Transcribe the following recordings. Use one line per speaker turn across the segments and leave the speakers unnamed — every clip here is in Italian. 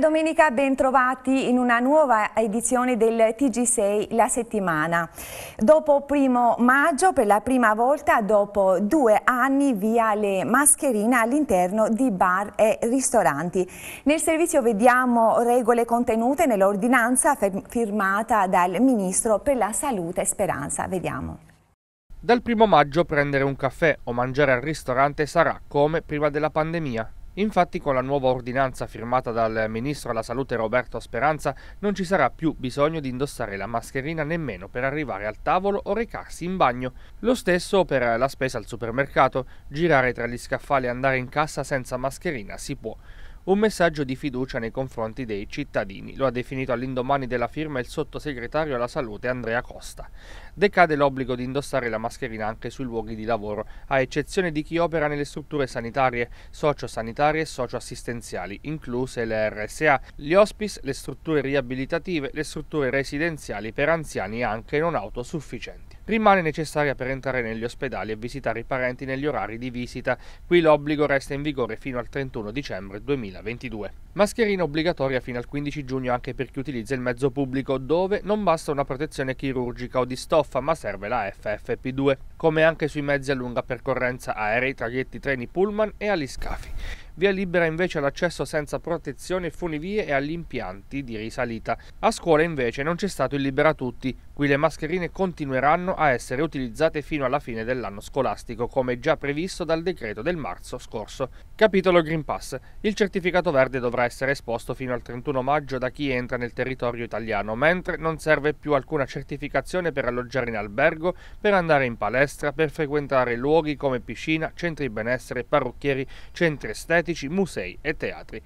Buona domenica, bentrovati in una nuova edizione del TG6 La Settimana. Dopo primo maggio, per la prima volta dopo due anni, via le mascherine all'interno di bar e ristoranti. Nel servizio vediamo regole contenute nell'ordinanza firmata dal Ministro per la Salute e Speranza. Vediamo.
Dal primo maggio prendere un caffè o mangiare al ristorante sarà come prima della pandemia. Infatti con la nuova ordinanza firmata dal Ministro della Salute Roberto Speranza non ci sarà più bisogno di indossare la mascherina nemmeno per arrivare al tavolo o recarsi in bagno. Lo stesso per la spesa al supermercato, girare tra gli scaffali e andare in cassa senza mascherina si può un messaggio di fiducia nei confronti dei cittadini. Lo ha definito all'indomani della firma il sottosegretario alla salute Andrea Costa. Decade l'obbligo di indossare la mascherina anche sui luoghi di lavoro, a eccezione di chi opera nelle strutture sanitarie, sociosanitarie e socioassistenziali, incluse le RSA, gli hospice, le strutture riabilitative, le strutture residenziali per anziani anche non autosufficienti rimane necessaria per entrare negli ospedali e visitare i parenti negli orari di visita. Qui l'obbligo resta in vigore fino al 31 dicembre 2022. Mascherina obbligatoria fino al 15 giugno anche per chi utilizza il mezzo pubblico, dove non basta una protezione chirurgica o di stoffa, ma serve la FFP2, come anche sui mezzi a lunga percorrenza aerei, traghetti, treni, pullman e agli scafi. Via libera invece l'accesso senza protezione funivie e agli impianti di risalita. A scuola invece non c'è stato il libera tutti, cui le mascherine continueranno a essere utilizzate fino alla fine dell'anno scolastico, come già previsto dal decreto del marzo scorso. Capitolo Green Pass. Il certificato verde dovrà essere esposto fino al 31 maggio da chi entra nel territorio italiano, mentre non serve più alcuna certificazione per alloggiare in albergo, per andare in palestra, per frequentare luoghi come piscina, centri benessere, parrucchieri, centri estetici, musei e teatri.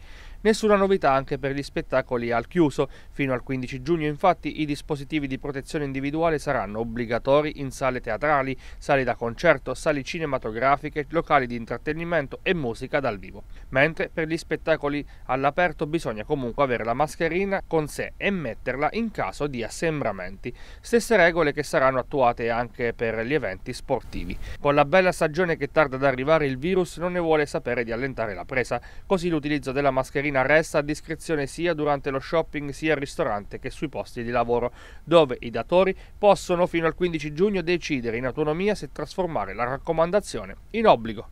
Nessuna novità anche per gli spettacoli al chiuso. Fino al 15 giugno infatti i dispositivi di protezione individuale saranno obbligatori in sale teatrali, sale da concerto, sali cinematografiche, locali di intrattenimento e musica dal vivo. Mentre per gli spettacoli all'aperto bisogna comunque avere la mascherina con sé e metterla in caso di assembramenti. Stesse regole che saranno attuate anche per gli eventi sportivi. Con la bella stagione che tarda ad arrivare il virus non ne vuole sapere di allentare la presa, così l'utilizzo della mascherina in arresto a discrezione sia durante lo shopping sia al ristorante che sui posti di lavoro, dove i datori possono fino al 15 giugno decidere in autonomia se trasformare la raccomandazione in obbligo.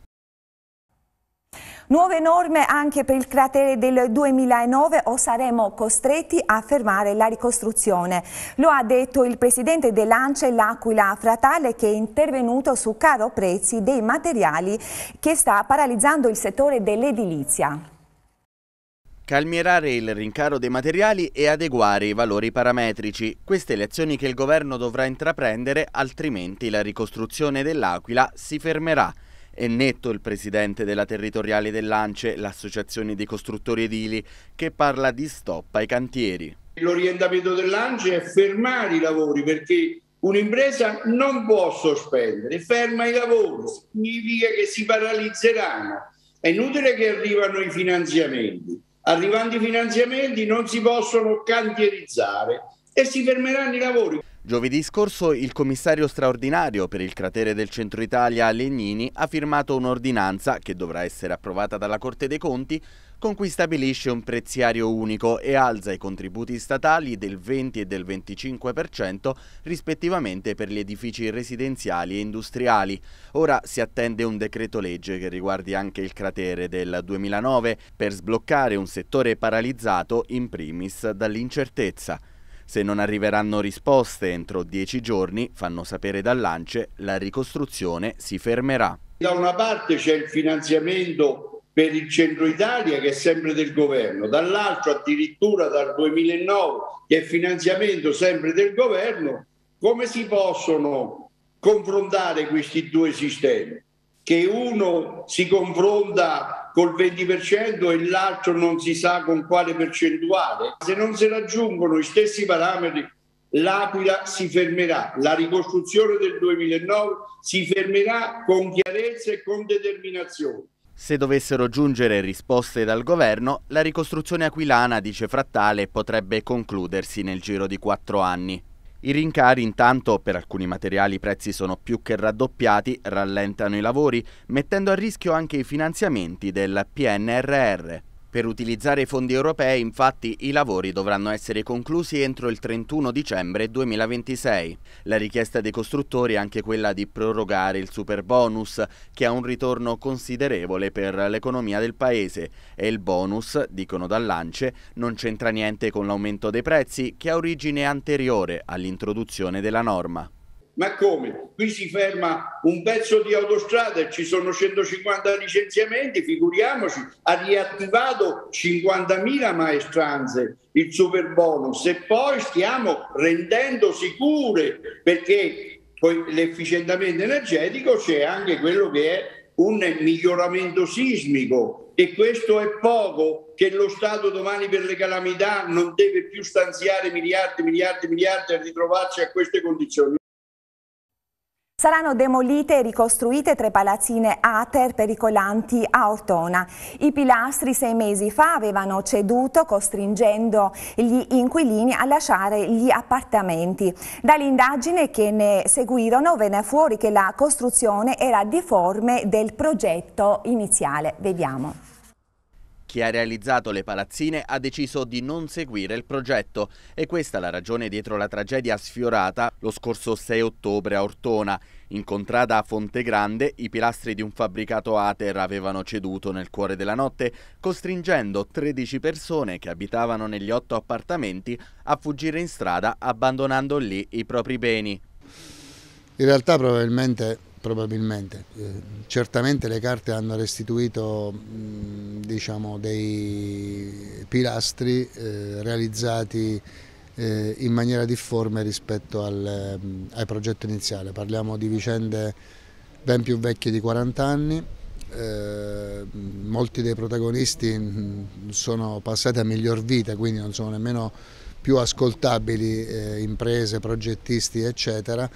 Nuove norme anche per il cratere del 2009 o saremo costretti a fermare la ricostruzione. Lo ha detto il presidente dell'Ance L'Aquila Fratale che è intervenuto su caro prezzi dei materiali che sta paralizzando il settore dell'edilizia
calmierare il rincaro dei materiali e adeguare i valori parametrici. Queste le azioni che il governo dovrà intraprendere, altrimenti la ricostruzione dell'Aquila si fermerà. È netto il presidente della territoriale dell'Ance, l'associazione dei costruttori edili, che parla di stop ai cantieri.
L'orientamento dell'Ance è fermare i lavori perché un'impresa non può sospendere, ferma i lavori, significa che si paralizzeranno. È inutile che arrivano i finanziamenti Arrivando i finanziamenti non si possono cantierizzare e si fermeranno i lavori.
Giovedì scorso il commissario straordinario per il cratere del centro Italia Legnini ha firmato un'ordinanza che dovrà essere approvata dalla Corte dei Conti con cui stabilisce un preziario unico e alza i contributi statali del 20 e del 25% rispettivamente per gli edifici residenziali e industriali. Ora si attende un decreto legge che riguardi anche il cratere del 2009 per sbloccare un settore paralizzato in primis dall'incertezza. Se non arriveranno risposte entro dieci giorni, fanno sapere dall'ANCE, la ricostruzione si fermerà.
Da una parte c'è il finanziamento per il centro Italia che è sempre del governo, dall'altro addirittura dal 2009 che è finanziamento sempre del governo, come si possono confrontare questi due sistemi? Che uno si confronta col 20% e l'altro non si sa con quale percentuale. Se non si raggiungono gli stessi parametri, l'Aquila si fermerà, la ricostruzione del 2009 si fermerà con chiarezza e con determinazione.
Se dovessero giungere risposte dal governo, la ricostruzione aquilana, dice Frattale, potrebbe concludersi nel giro di quattro anni. I rincari intanto per alcuni materiali i prezzi sono più che raddoppiati, rallentano i lavori, mettendo a rischio anche i finanziamenti del PNRR. Per utilizzare i fondi europei, infatti, i lavori dovranno essere conclusi entro il 31 dicembre 2026. La richiesta dei costruttori è anche quella di prorogare il super bonus, che ha un ritorno considerevole per l'economia del paese, e il bonus, dicono dall'Ance, non c'entra niente con l'aumento dei prezzi, che ha origine anteriore all'introduzione della norma.
Ma come? Qui si ferma un pezzo di autostrada e ci sono 150 licenziamenti, figuriamoci, ha riattivato 50.000 maestranze il super bonus e poi stiamo rendendo sicure perché poi l'efficientamento energetico c'è anche quello che è un miglioramento sismico e questo è poco che lo Stato domani per le calamità non deve più stanziare miliardi, miliardi, miliardi a ritrovarci a queste
condizioni. Saranno demolite e ricostruite tre palazzine ATER pericolanti a Ortona. I pilastri sei mesi fa avevano ceduto costringendo gli inquilini a lasciare gli appartamenti. Dall'indagine che ne seguirono venne fuori che la costruzione era difforme del progetto iniziale. Vediamo.
Chi ha realizzato le palazzine ha deciso di non seguire il progetto e questa è la ragione dietro la tragedia sfiorata lo scorso 6 ottobre a Ortona. Incontrata a Fontegrande, i pilastri di un fabbricato Ater avevano ceduto nel cuore della notte, costringendo 13 persone che abitavano negli otto appartamenti a fuggire in strada abbandonando lì i propri beni.
In realtà probabilmente probabilmente. Eh, certamente le carte hanno restituito mh, diciamo, dei pilastri eh, realizzati eh, in maniera difforme rispetto al, mh, al, progetto iniziale. Parliamo di vicende ben più vecchie di 40 anni. Eh, molti dei protagonisti mh, sono passati a miglior vita, quindi non sono nemmeno più ascoltabili eh, imprese, progettisti, eccetera.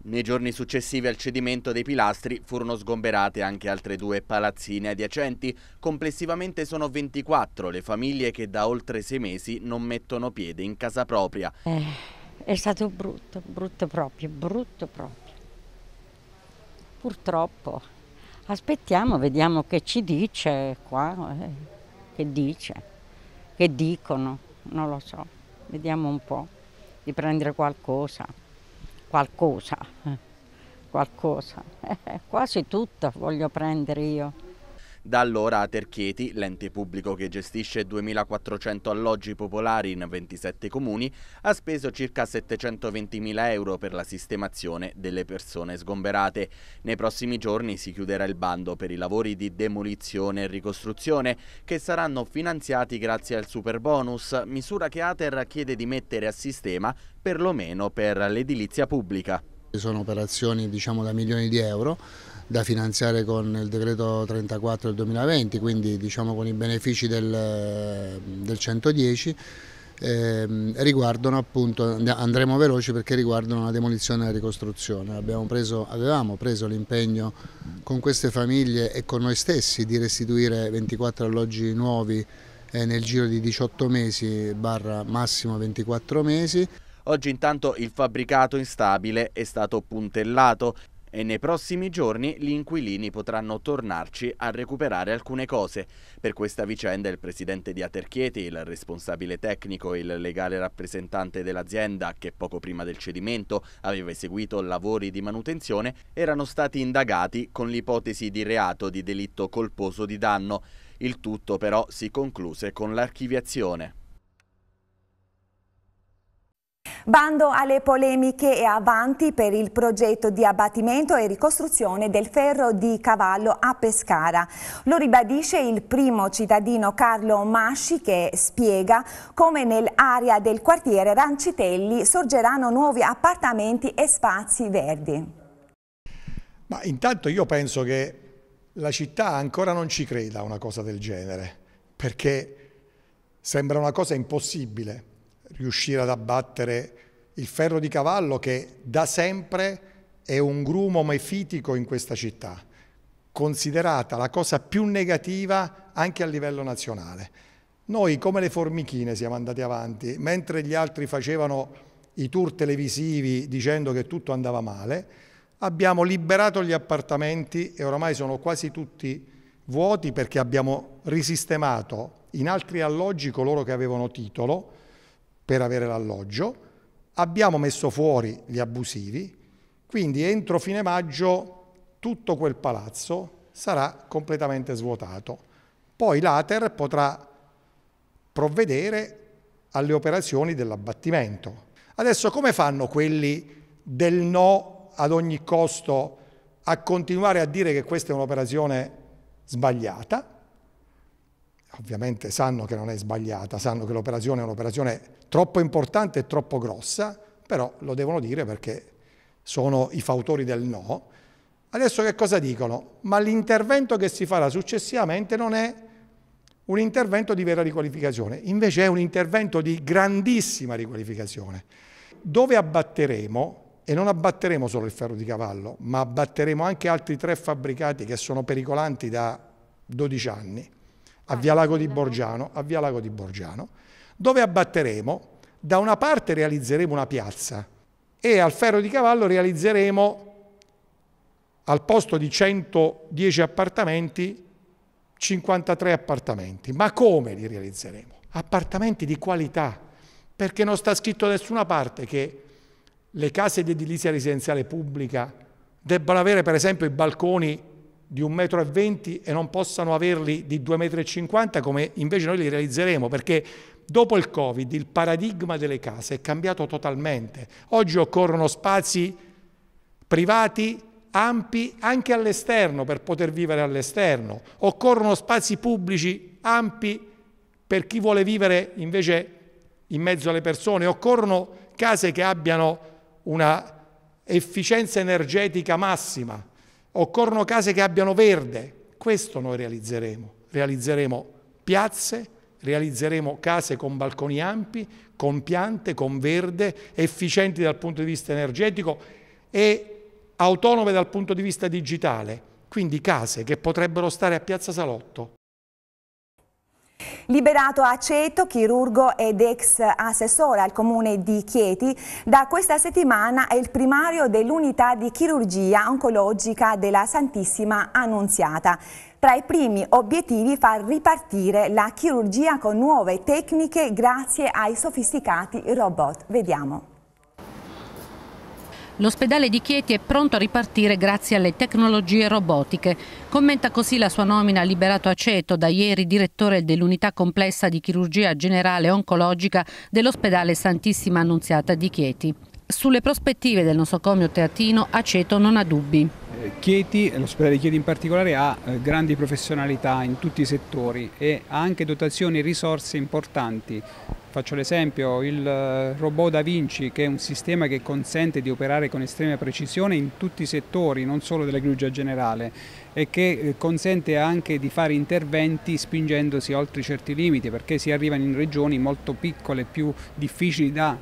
Nei giorni successivi al cedimento dei pilastri furono sgomberate anche altre due palazzine adiacenti. Complessivamente sono 24 le famiglie che da oltre sei mesi non mettono piede in casa propria.
Eh, è stato brutto, brutto proprio, brutto proprio. Purtroppo. Aspettiamo, vediamo che ci dice qua, eh, che dice, che dicono, non lo so. Vediamo un po' di prendere qualcosa qualcosa, eh, qualcosa, eh, quasi tutto voglio prendere io.
Da allora a Tercheti, l'ente pubblico che gestisce 2.400 alloggi popolari in 27 comuni, ha speso circa 720.000 euro per la sistemazione delle persone sgomberate. Nei prossimi giorni si chiuderà il bando per i lavori di demolizione e ricostruzione che saranno finanziati grazie al superbonus, misura che Ater chiede di mettere a sistema perlomeno per l'edilizia
pubblica. Sono operazioni diciamo, da milioni di euro da finanziare con il decreto 34 del 2020, quindi diciamo con i benefici del, del 110, eh, riguardano appunto, andremo veloci perché riguardano la demolizione e la ricostruzione. Preso, avevamo preso l'impegno con queste famiglie e con noi stessi di restituire 24 alloggi nuovi eh, nel giro di 18 mesi, barra massimo 24 mesi.
Oggi intanto il fabbricato instabile è stato puntellato e nei prossimi giorni gli inquilini potranno tornarci a recuperare alcune cose. Per questa vicenda il presidente di Aterchieti, il responsabile tecnico e il legale rappresentante dell'azienda che poco prima del cedimento aveva eseguito lavori di manutenzione, erano stati indagati con l'ipotesi di reato di delitto colposo di danno. Il tutto però si concluse con l'archiviazione.
Bando alle polemiche e avanti per il progetto di abbattimento e ricostruzione del ferro di cavallo a Pescara. Lo ribadisce il primo cittadino Carlo Masci che spiega come nell'area del quartiere Rancitelli sorgeranno nuovi appartamenti e spazi verdi.
Ma intanto io penso che la città ancora non ci creda a una cosa del genere, perché sembra una cosa impossibile riuscire ad abbattere il ferro di cavallo che da sempre è un grumo mefitico in questa città, considerata la cosa più negativa anche a livello nazionale. Noi come le formichine siamo andati avanti, mentre gli altri facevano i tour televisivi dicendo che tutto andava male, abbiamo liberato gli appartamenti e oramai sono quasi tutti vuoti perché abbiamo risistemato in altri alloggi coloro che avevano titolo, per avere l'alloggio, abbiamo messo fuori gli abusivi, quindi entro fine maggio tutto quel palazzo sarà completamente svuotato. Poi l'Ater potrà provvedere alle operazioni dell'abbattimento. Adesso come fanno quelli del no ad ogni costo a continuare a dire che questa è un'operazione sbagliata? ovviamente sanno che non è sbagliata, sanno che l'operazione è un'operazione troppo importante e troppo grossa, però lo devono dire perché sono i fautori del no. Adesso che cosa dicono? Ma l'intervento che si farà successivamente non è un intervento di vera riqualificazione, invece è un intervento di grandissima riqualificazione, dove abbatteremo, e non abbatteremo solo il ferro di cavallo, ma abbatteremo anche altri tre fabbricati che sono pericolanti da 12 anni, a Via Lago di Borgiano, a Via Lago di Borgiano, dove abbatteremo, da una parte realizzeremo una piazza e al ferro di cavallo realizzeremo al posto di 110 appartamenti 53 appartamenti. Ma come li realizzeremo? Appartamenti di qualità, perché non sta scritto da nessuna parte che le case di edilizia residenziale pubblica debbano avere per esempio i balconi di 1,20 m e non possano averli di 2,50 m come invece noi li realizzeremo perché dopo il Covid il paradigma delle case è cambiato totalmente. Oggi occorrono spazi privati ampi anche all'esterno per poter vivere all'esterno, occorrono spazi pubblici ampi per chi vuole vivere invece in mezzo alle persone, occorrono case che abbiano una efficienza energetica massima, occorrono case che abbiano verde, questo noi realizzeremo, realizzeremo piazze, realizzeremo case con balconi ampi, con piante, con verde, efficienti dal punto di vista energetico e autonome dal punto di vista digitale, quindi case che potrebbero stare a Piazza Salotto,
Liberato Aceto, chirurgo ed ex assessore al comune di Chieti, da questa settimana è il primario dell'unità di chirurgia oncologica della Santissima Annunziata. Tra i primi obiettivi far ripartire la chirurgia con nuove tecniche grazie ai sofisticati robot. Vediamo.
L'ospedale di Chieti è pronto a ripartire grazie alle tecnologie robotiche. Commenta così la sua nomina Liberato Aceto, da ieri direttore dell'unità complessa di chirurgia generale oncologica dell'ospedale Santissima Annunziata di Chieti. Sulle prospettive del nosocomio teatino Aceto non ha dubbi.
Eh, Chieti, l'ospedale di Chieti in particolare, ha eh, grandi professionalità in tutti i settori e ha anche dotazioni e risorse importanti Faccio l'esempio, il eh, robot Da Vinci che è un sistema che consente di operare con estrema precisione in tutti i settori, non solo della greggia generale e che eh, consente anche di fare interventi spingendosi oltre certi limiti perché si arriva in regioni molto piccole, più difficili da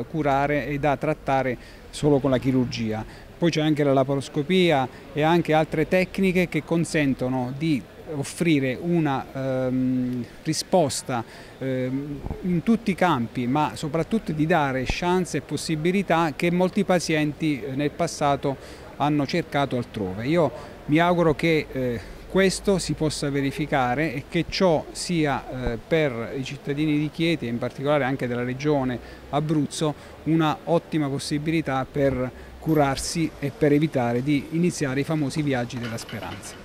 eh, curare e da trattare solo con la chirurgia. Poi c'è anche la laparoscopia e anche altre tecniche che consentono di offrire una ehm, risposta ehm, in tutti i campi, ma soprattutto di dare chance e possibilità che molti pazienti eh, nel passato hanno cercato altrove. Io mi auguro che eh, questo si possa verificare e che ciò sia eh, per i cittadini di Chieti e in particolare anche della regione Abruzzo una ottima possibilità per curarsi e per evitare di iniziare i famosi viaggi della speranza.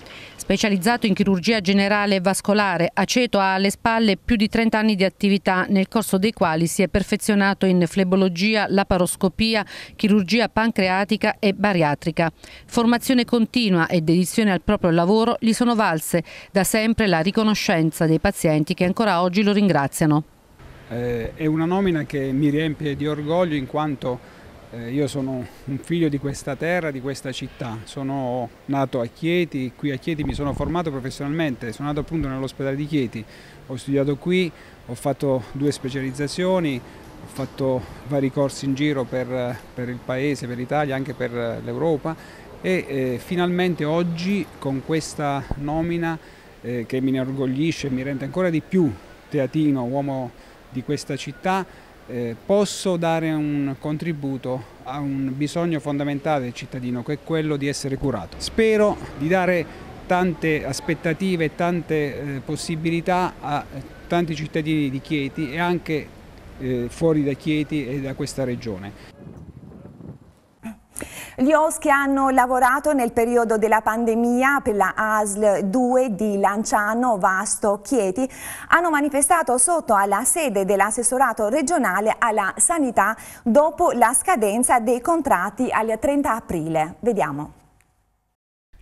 Specializzato in chirurgia generale e vascolare, Aceto ha alle spalle più di 30 anni di attività, nel corso dei quali si è perfezionato in flebologia, laparoscopia, chirurgia pancreatica e bariatrica. Formazione continua e dedizione al proprio lavoro gli sono valse da sempre la riconoscenza dei pazienti che ancora oggi lo ringraziano.
Eh, è una nomina che mi riempie di orgoglio in quanto eh, io sono un figlio di questa terra, di questa città, sono nato a Chieti, qui a Chieti mi sono formato professionalmente, sono nato appunto nell'ospedale di Chieti, ho studiato qui, ho fatto due specializzazioni, ho fatto vari corsi in giro per, per il paese, per l'Italia, anche per l'Europa e eh, finalmente oggi con questa nomina eh, che mi inorgoglisce e mi rende ancora di più teatino, uomo di questa città, eh, posso dare un contributo a un bisogno fondamentale del cittadino che è quello di essere curato. Spero di dare tante aspettative e tante eh, possibilità a tanti cittadini di Chieti e anche eh, fuori da Chieti e da questa regione.
Gli OS che hanno lavorato nel periodo della pandemia per la ASL 2 di Lanciano, Vasto, Chieti hanno manifestato sotto alla sede dell'assessorato regionale alla sanità dopo la scadenza dei contratti al 30 aprile. Vediamo.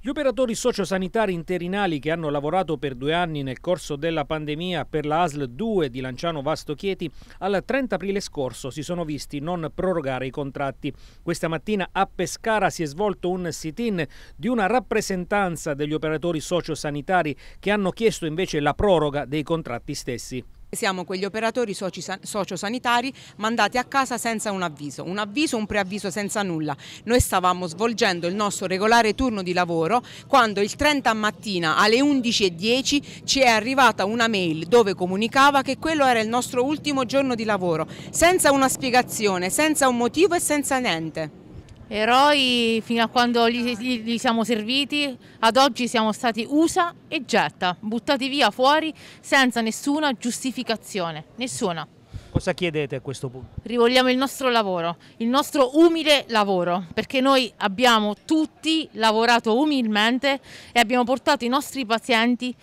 Gli operatori sociosanitari interinali che hanno lavorato per due anni nel corso della pandemia per la ASL 2 di Lanciano Vasto Chieti al 30 aprile scorso si sono visti non prorogare i contratti. Questa mattina a Pescara si è svolto un sit-in di una rappresentanza degli operatori sociosanitari che hanno chiesto invece la proroga dei contratti stessi. Siamo quegli operatori
sociosanitari mandati a casa senza un avviso, un avviso, un preavviso senza nulla. Noi stavamo svolgendo il nostro regolare turno di lavoro quando il 30 mattina alle 11.10 ci è arrivata una mail dove comunicava che quello era il nostro ultimo giorno di lavoro, senza una spiegazione, senza un motivo e senza niente.
Eroi fino a quando li, li, li, siamo serviti, ad oggi siamo stati usa e getta, buttati via fuori senza nessuna giustificazione, nessuna.
Cosa chiedete a questo punto?
Rivolgiamo il nostro lavoro, il nostro umile lavoro, perché noi abbiamo tutti lavorato umilmente e abbiamo portato i nostri pazienti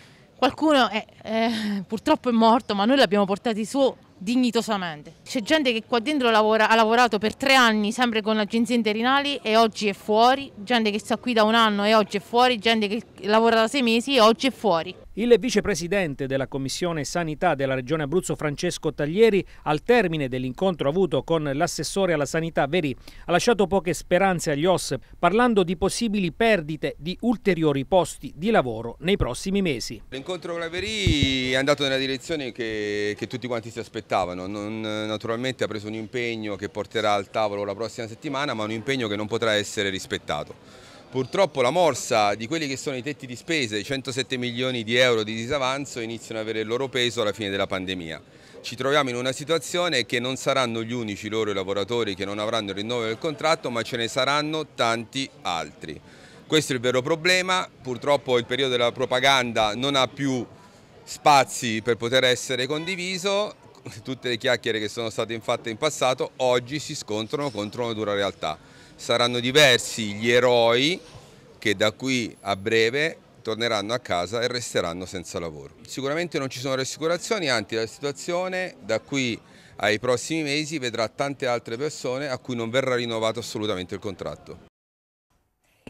Qualcuno è, è, eh, purtroppo è morto, ma noi l'abbiamo portati su dignitosamente. C'è gente che qua dentro lavora, ha lavorato per tre anni sempre con agenzie interinali e oggi è fuori, gente che sta qui da un anno e oggi è fuori, gente che lavora da sei mesi e oggi è fuori.
Il vicepresidente della Commissione Sanità della Regione Abruzzo Francesco Taglieri, al termine dell'incontro avuto con l'assessore alla sanità Veri, ha lasciato poche speranze agli OS parlando di possibili perdite di ulteriori posti di lavoro nei prossimi mesi.
L'incontro con la Veri è andato nella direzione che, che tutti quanti si aspettavano, non, naturalmente ha preso un impegno che porterà al tavolo la prossima settimana ma un impegno che non potrà essere rispettato. Purtroppo la morsa di quelli che sono i tetti di spese, i 107 milioni di euro di disavanzo, iniziano ad avere il loro peso alla fine della pandemia. Ci troviamo in una situazione che non saranno gli unici loro lavoratori che non avranno il rinnovo del contratto, ma ce ne saranno tanti altri. Questo è il vero problema, purtroppo il periodo della propaganda non ha più spazi per poter essere condiviso, tutte le chiacchiere che sono state fatte in passato oggi si scontrano contro una dura realtà saranno diversi gli eroi che da qui a breve torneranno a casa e resteranno senza lavoro. Sicuramente non ci sono rassicurazioni, anzi la situazione da qui ai prossimi mesi vedrà tante altre persone a cui non verrà rinnovato assolutamente il contratto.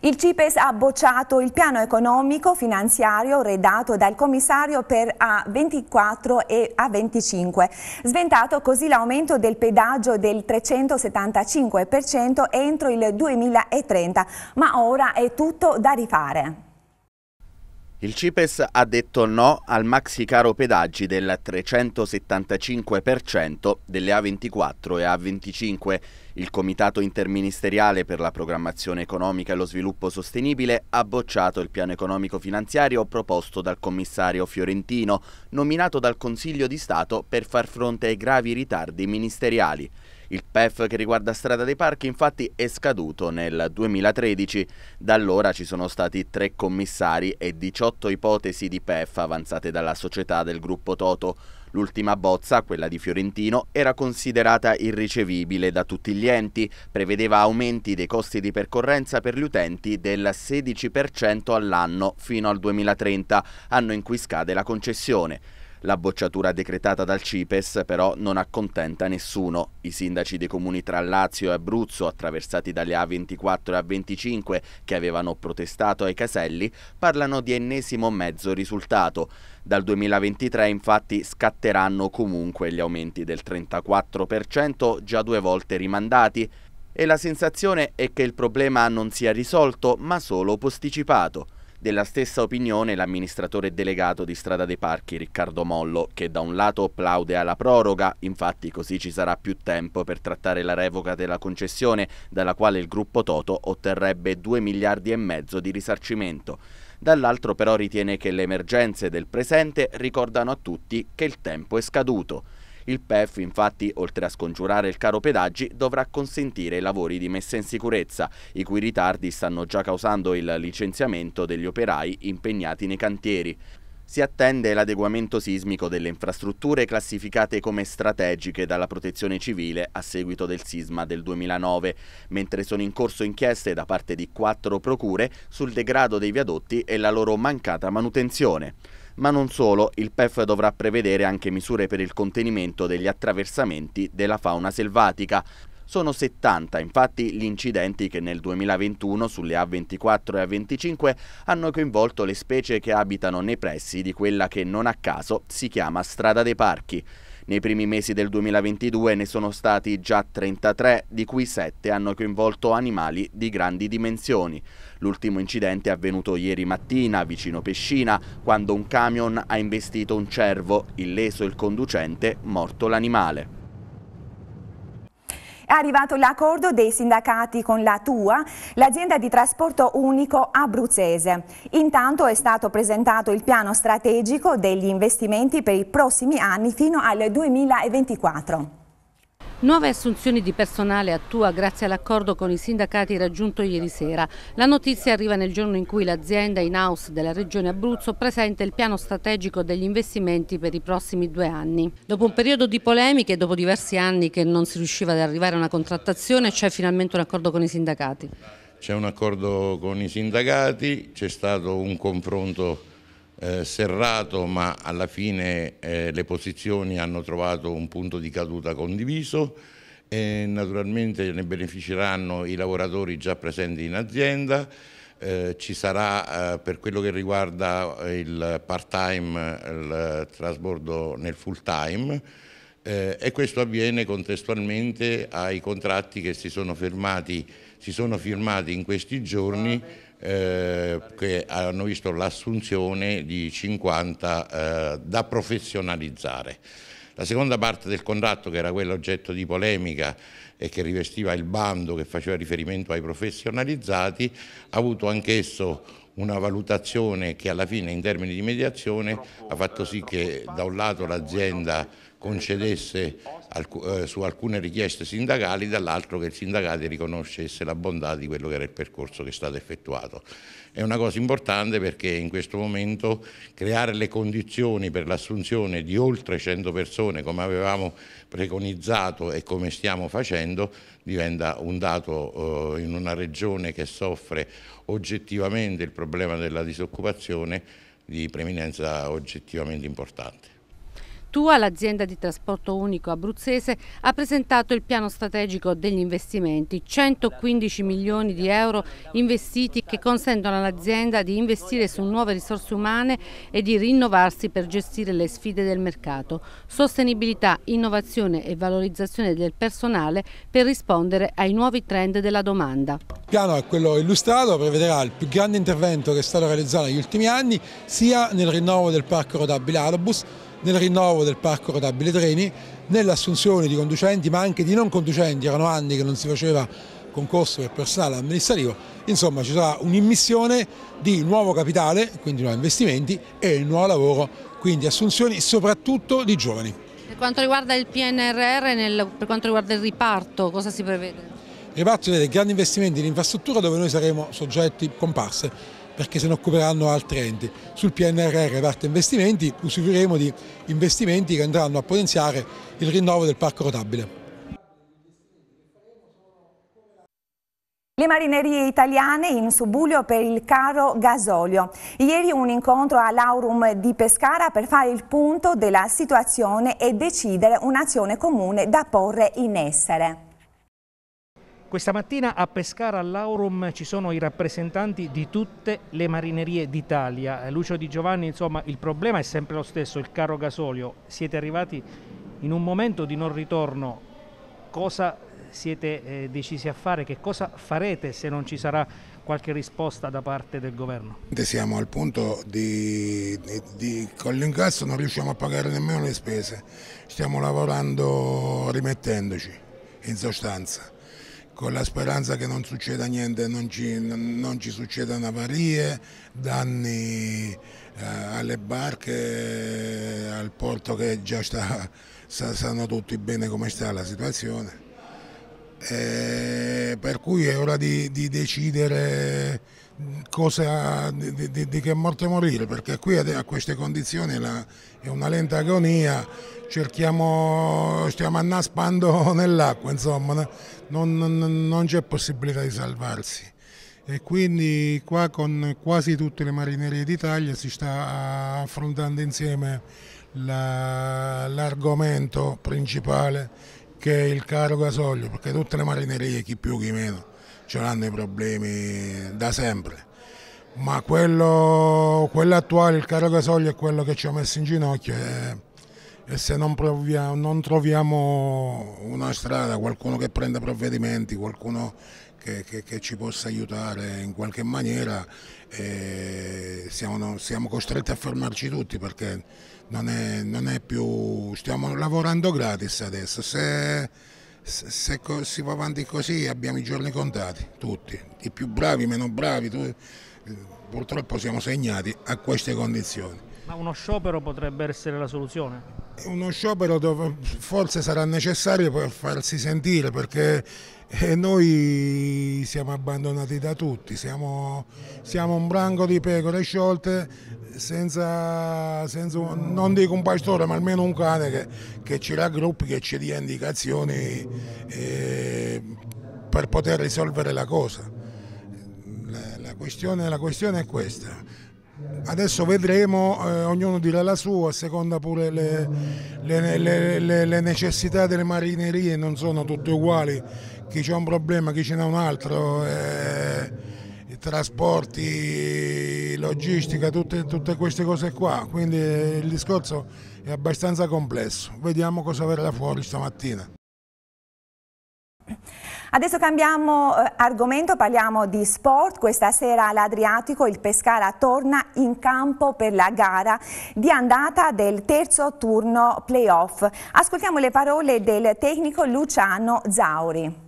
Il CIPES ha bocciato il piano economico finanziario redatto dal commissario per A24 e A25, sventato così l'aumento del pedaggio del 375% entro il 2030, ma ora è tutto da rifare.
Il CIPES ha detto no al maxi caro pedaggi del 375% delle A24 e A25. Il Comitato Interministeriale per la Programmazione Economica e lo Sviluppo Sostenibile ha bocciato il piano economico finanziario proposto dal commissario fiorentino, nominato dal Consiglio di Stato per far fronte ai gravi ritardi ministeriali. Il PEF che riguarda Strada dei Parchi infatti è scaduto nel 2013, da allora ci sono stati tre commissari e 18 ipotesi di PEF avanzate dalla società del gruppo Toto. L'ultima bozza, quella di Fiorentino, era considerata irricevibile da tutti gli enti, prevedeva aumenti dei costi di percorrenza per gli utenti del 16% all'anno fino al 2030, anno in cui scade la concessione. La bocciatura decretata dal CIPES però non accontenta nessuno. I sindaci dei comuni tra Lazio e Abruzzo, attraversati dalle A24 e A25 che avevano protestato ai caselli, parlano di ennesimo mezzo risultato. Dal 2023 infatti scatteranno comunque gli aumenti del 34% già due volte rimandati e la sensazione è che il problema non sia risolto ma solo posticipato. Della stessa opinione l'amministratore delegato di Strada dei Parchi Riccardo Mollo, che da un lato applaude alla proroga, infatti così ci sarà più tempo per trattare la revoca della concessione, dalla quale il gruppo Toto otterrebbe 2 miliardi e mezzo di risarcimento. Dall'altro però ritiene che le emergenze del presente ricordano a tutti che il tempo è scaduto. Il PEF infatti, oltre a scongiurare il caro pedaggi, dovrà consentire i lavori di messa in sicurezza, i cui ritardi stanno già causando il licenziamento degli operai impegnati nei cantieri. Si attende l'adeguamento sismico delle infrastrutture classificate come strategiche dalla protezione civile a seguito del sisma del 2009, mentre sono in corso inchieste da parte di quattro procure sul degrado dei viadotti e la loro mancata manutenzione. Ma non solo, il PEF dovrà prevedere anche misure per il contenimento degli attraversamenti della fauna selvatica. Sono 70 infatti gli incidenti che nel 2021 sulle A24 e A25 hanno coinvolto le specie che abitano nei pressi di quella che non a caso si chiama strada dei parchi. Nei primi mesi del 2022 ne sono stati già 33, di cui 7 hanno coinvolto animali di grandi dimensioni. L'ultimo incidente è avvenuto ieri mattina vicino Pescina, quando un camion ha investito un cervo, illeso il conducente, morto l'animale.
È arrivato l'accordo dei sindacati con la TUA, l'azienda di trasporto unico abruzzese. Intanto è stato presentato il piano strategico degli investimenti per i prossimi anni fino al 2024.
Nuove assunzioni di personale attua grazie all'accordo con i sindacati raggiunto ieri sera. La notizia arriva nel giorno in cui l'azienda in house della Regione Abruzzo presenta il piano strategico degli investimenti per i prossimi due anni. Dopo un periodo di polemiche dopo diversi anni che non si riusciva ad arrivare a una contrattazione c'è finalmente un accordo con i sindacati.
C'è un accordo con i sindacati, c'è stato un confronto eh, serrato, ma alla fine eh, le posizioni hanno trovato un punto di caduta condiviso e naturalmente ne beneficeranno i lavoratori già presenti in azienda. Eh, ci sarà eh, per quello che riguarda eh, il part time il trasbordo nel full time eh, e questo avviene contestualmente ai contratti che si sono firmati, si sono firmati in questi giorni eh, che hanno visto l'assunzione di 50 eh, da professionalizzare. La seconda parte del contratto, che era quella oggetto di polemica e che rivestiva il bando che faceva riferimento ai professionalizzati, ha avuto anch'esso una valutazione che alla fine in termini di mediazione ha fatto sì che da un lato l'azienda concedesse eh, su alcune richieste sindacali, dall'altro che il sindacato riconoscesse la bontà di quello che era il percorso che è stato effettuato. È una cosa importante perché in questo momento creare le condizioni per l'assunzione di oltre 100 persone come avevamo preconizzato e come stiamo facendo diventa un dato eh, in una regione che soffre oggettivamente il problema della disoccupazione di preminenza oggettivamente importante.
Tua, l'azienda di trasporto unico abruzzese, ha presentato il piano strategico degli investimenti, 115 milioni di euro investiti che consentono all'azienda di investire su nuove risorse umane e di rinnovarsi per gestire le sfide del mercato, sostenibilità, innovazione e valorizzazione del personale per rispondere ai nuovi trend della domanda. Il
piano è quello illustrato, prevederà il più grande intervento che è stato realizzato negli ultimi anni, sia nel rinnovo del parco rotabile Arbus, nel rinnovo del parco rotabile treni, nell'assunzione di conducenti ma anche di non conducenti, erano anni che non si faceva concorso per personale amministrativo, insomma ci sarà un'immissione di nuovo capitale, quindi nuovi investimenti e nuovo lavoro, quindi assunzioni soprattutto di giovani.
Per quanto riguarda il PNRR, nel, per quanto riguarda il riparto, cosa si prevede?
Il riparto vede grandi investimenti in infrastruttura dove noi saremo soggetti comparse perché se ne occuperanno altri enti. Sul PNRR parte investimenti usufruiremo di investimenti che andranno a potenziare il rinnovo del parco rotabile.
Le marinerie italiane in subbuglio per il caro gasolio. Ieri un incontro all'Aurum di Pescara per fare il punto della situazione e decidere un'azione comune da porre in essere.
Questa mattina a Pescara all'Aurum ci sono i rappresentanti di tutte le marinerie d'Italia. Eh, Lucio Di Giovanni, insomma, il problema è sempre lo stesso, il caro gasolio. Siete arrivati in un momento di non ritorno. Cosa eh, siete eh, decisi a fare? Che cosa farete se non ci sarà qualche risposta da parte del governo?
Siamo al punto di, di, di con l'incasso non riusciamo a pagare nemmeno le spese. Stiamo lavorando rimettendoci, in sostanza con la speranza che non succeda niente, non ci, non ci succedano avarie, danni eh, alle barche, al porto che già sta, sa, sanno tutti bene come sta la situazione. E eh, per cui è ora di, di decidere cosa, di, di, di, che morte morire, perché qui a queste condizioni la, è una lenta agonia, cerchiamo, stiamo annaspando nell'acqua, insomma non, non, non c'è possibilità di salvarsi e quindi qua con quasi tutte le marinerie d'Italia si sta affrontando insieme l'argomento principale che è il caro gasolio, perché tutte le marinerie, chi più chi meno, ce l'hanno i problemi da sempre. Ma quello, quello attuale, il caro gasolio, è quello che ci ha messo in ginocchio. È, e se non, proviamo, non troviamo una strada, qualcuno che prenda provvedimenti, qualcuno che, che, che, ci possa aiutare in qualche maniera, eh, siamo, siamo, costretti a fermarci tutti perché non è, non è più, stiamo lavorando gratis adesso, se, se, se, si va avanti così abbiamo i giorni contati, tutti, i più bravi, i meno bravi, tu, purtroppo siamo segnati a queste condizioni.
Ma uno sciopero potrebbe essere la soluzione? uno
sciopero dove forse sarà necessario per farsi sentire perché eh, noi siamo abbandonati da tutti, siamo, siamo un branco di pecore sciolte senza, senza, non dico un pastore ma almeno un cane che, che ci raggruppi, che ci dia indicazioni eh, per poter risolvere la cosa. La, la, questione, la questione è questa. Adesso vedremo, eh, ognuno dirà la sua, a seconda pure le, le, le, le, necessità delle marinerie non sono tutte uguali, chi c'è un problema, chi ce n'ha un altro, eh, i trasporti, logistica, tutte, tutte, queste cose qua, quindi eh, il discorso è abbastanza complesso, vediamo cosa verrà fuori stamattina.
Adesso cambiamo eh, argomento, parliamo di sport. Questa sera all'Adriatico il Pescara torna in campo per la gara di andata del terzo turno playoff. Ascoltiamo le parole del tecnico Luciano Zauri.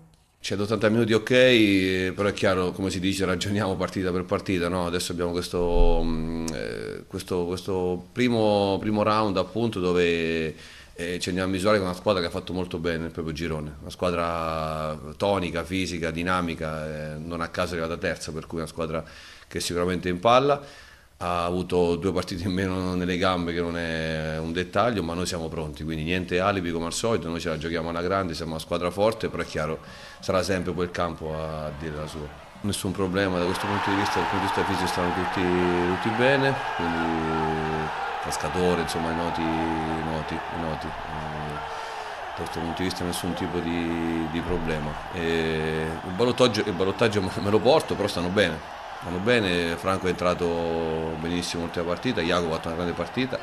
180 minuti ok, però è chiaro, come si dice, ragioniamo partita per partita, no? adesso abbiamo questo, mm, eh, questo, questo primo, primo, round appunto dove eh, ci andiamo a misurare con una squadra che ha fatto molto bene nel proprio girone, una squadra tonica, fisica, dinamica, eh, non a caso è arrivata terza, per cui una squadra che è sicuramente in palla ha avuto due partite in meno nelle gambe che non è un dettaglio, ma noi siamo pronti, quindi niente alibi come al solito, noi ce la giochiamo alla grande, siamo una squadra forte, però è chiaro, sarà sempre quel campo a dire la sua. Nessun problema da questo punto di vista, dal punto di vista fisico stanno tutti, tutti bene, quindi cascatore, insomma i noti, i noti, noti. da questo punto di vista nessun tipo di, di problema. E il, ballottaggio, il ballottaggio me lo porto, però stanno bene, vanno bene, Franco è entrato benissimo l'ultima partita, Iago ha fatto una grande partita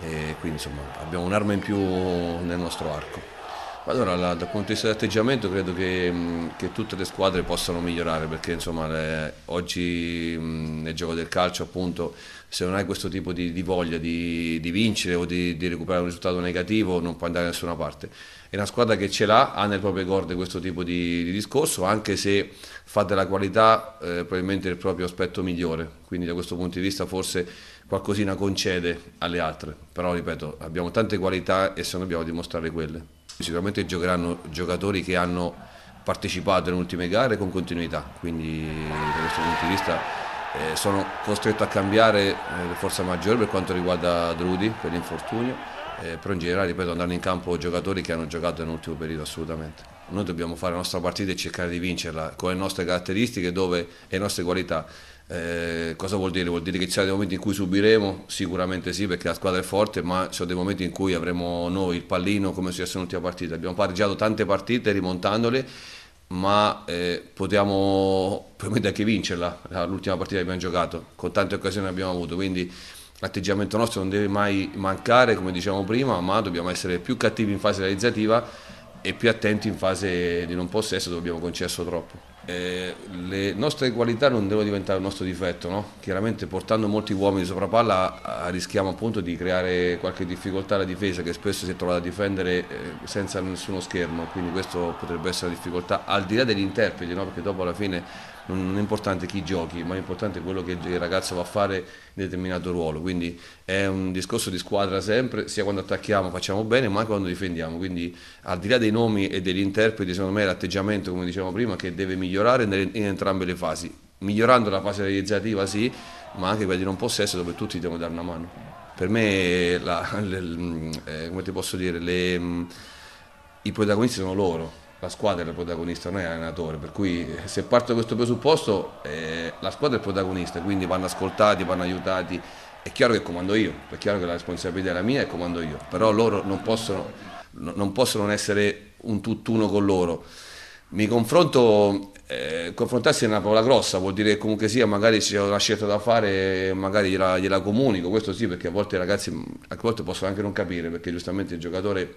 e quindi insomma abbiamo un'arma in più nel nostro arco. Allora, la, dal punto di vista dell'atteggiamento credo che, che, tutte le squadre possano migliorare perché insomma, le, oggi mh, nel gioco del calcio appunto se non hai questo tipo di, di voglia di, di, vincere o di, di, recuperare un risultato negativo non puoi andare da nessuna parte. È una squadra che ce l'ha, ha nel proprio corde questo tipo di, discorso, anche se fa della qualità eh, probabilmente il proprio aspetto migliore, quindi da questo punto di vista forse qualcosina concede alle altre, però ripeto abbiamo tante qualità e se dobbiamo dimostrare quelle. Sicuramente giocheranno giocatori che hanno partecipato nelle ultime gare con continuità, quindi da questo punto di vista eh, sono costretto a cambiare eh, forza maggiore per quanto riguarda Drudi per l'infortunio, eh, però in generale ripeto andranno in campo giocatori che hanno giocato nell'ultimo periodo assolutamente. Noi dobbiamo fare la nostra partita e cercare di vincerla con le nostre caratteristiche dove, e le nostre qualità. Eh, cosa vuol dire? Vuol dire che ci saranno dei momenti in cui subiremo? Sicuramente sì, perché la squadra è forte, ma ci sono dei momenti in cui avremo noi il pallino come è successo nell'ultima partita. Abbiamo pareggiato tante partite rimontandole ma eh, potevamo probabilmente anche vincerla, l'ultima partita che abbiamo giocato, con tante occasioni che abbiamo avuto, quindi l'atteggiamento nostro non deve mai mancare, come diciamo prima, ma dobbiamo essere più cattivi in fase realizzativa e più attenti in fase di non possesso dove abbiamo concesso troppo eh, le nostre qualità non devono diventare un nostro difetto, no? chiaramente portando molti uomini sopra palla ah, rischiamo appunto di creare qualche difficoltà alla difesa che spesso si è trovata a difendere eh, senza nessuno schermo, quindi questo potrebbe essere una difficoltà al di là degli interpreti, no? perché dopo alla fine non è importante chi giochi, ma è importante quello che il ragazzo va a fare in determinato ruolo. Quindi è un discorso di squadra sempre, sia quando attacchiamo facciamo bene, ma anche quando difendiamo. Quindi al di là dei nomi e degli interpreti, secondo me è l'atteggiamento, come dicevamo prima, che deve migliorare in entrambe le fasi. Migliorando la fase realizzativa sì, ma anche quella di non possesso dove tutti devono dare una mano. Per me la, le, le, eh, i protagonisti sono loro, la squadra è il protagonista, non è l'allenatore, per cui eh, se parto da questo presupposto eh, la squadra è il protagonista, quindi vanno ascoltati, vanno aiutati, è chiaro che comando io, è chiaro che la responsabilità è la mia e comando io, però loro non possono non, possono essere un tutt'uno con loro. Mi confronto, eh, confrontarsi è una parola grossa, vuol dire che comunque sia, magari c'è una scelta da fare, magari gliela, gliela comunico, questo sì, perché a volte i ragazzi a volte possono anche non capire, perché giustamente il giocatore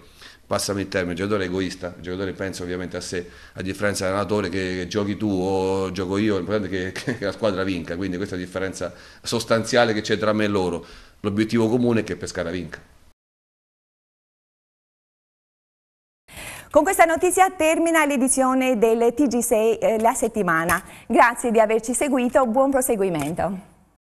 passami il termine, il giocatore è egoista, il giocatore pensa ovviamente a sé, a differenza dell'allenatore che, che giochi tu o gioco io, l'importante è che, che la squadra vinca, quindi questa è la differenza sostanziale che c'è tra me e loro. L'obiettivo comune è che Pescara vinca.
Con questa notizia termina l'edizione del TG6 eh, La Settimana. Grazie di averci seguito, buon proseguimento.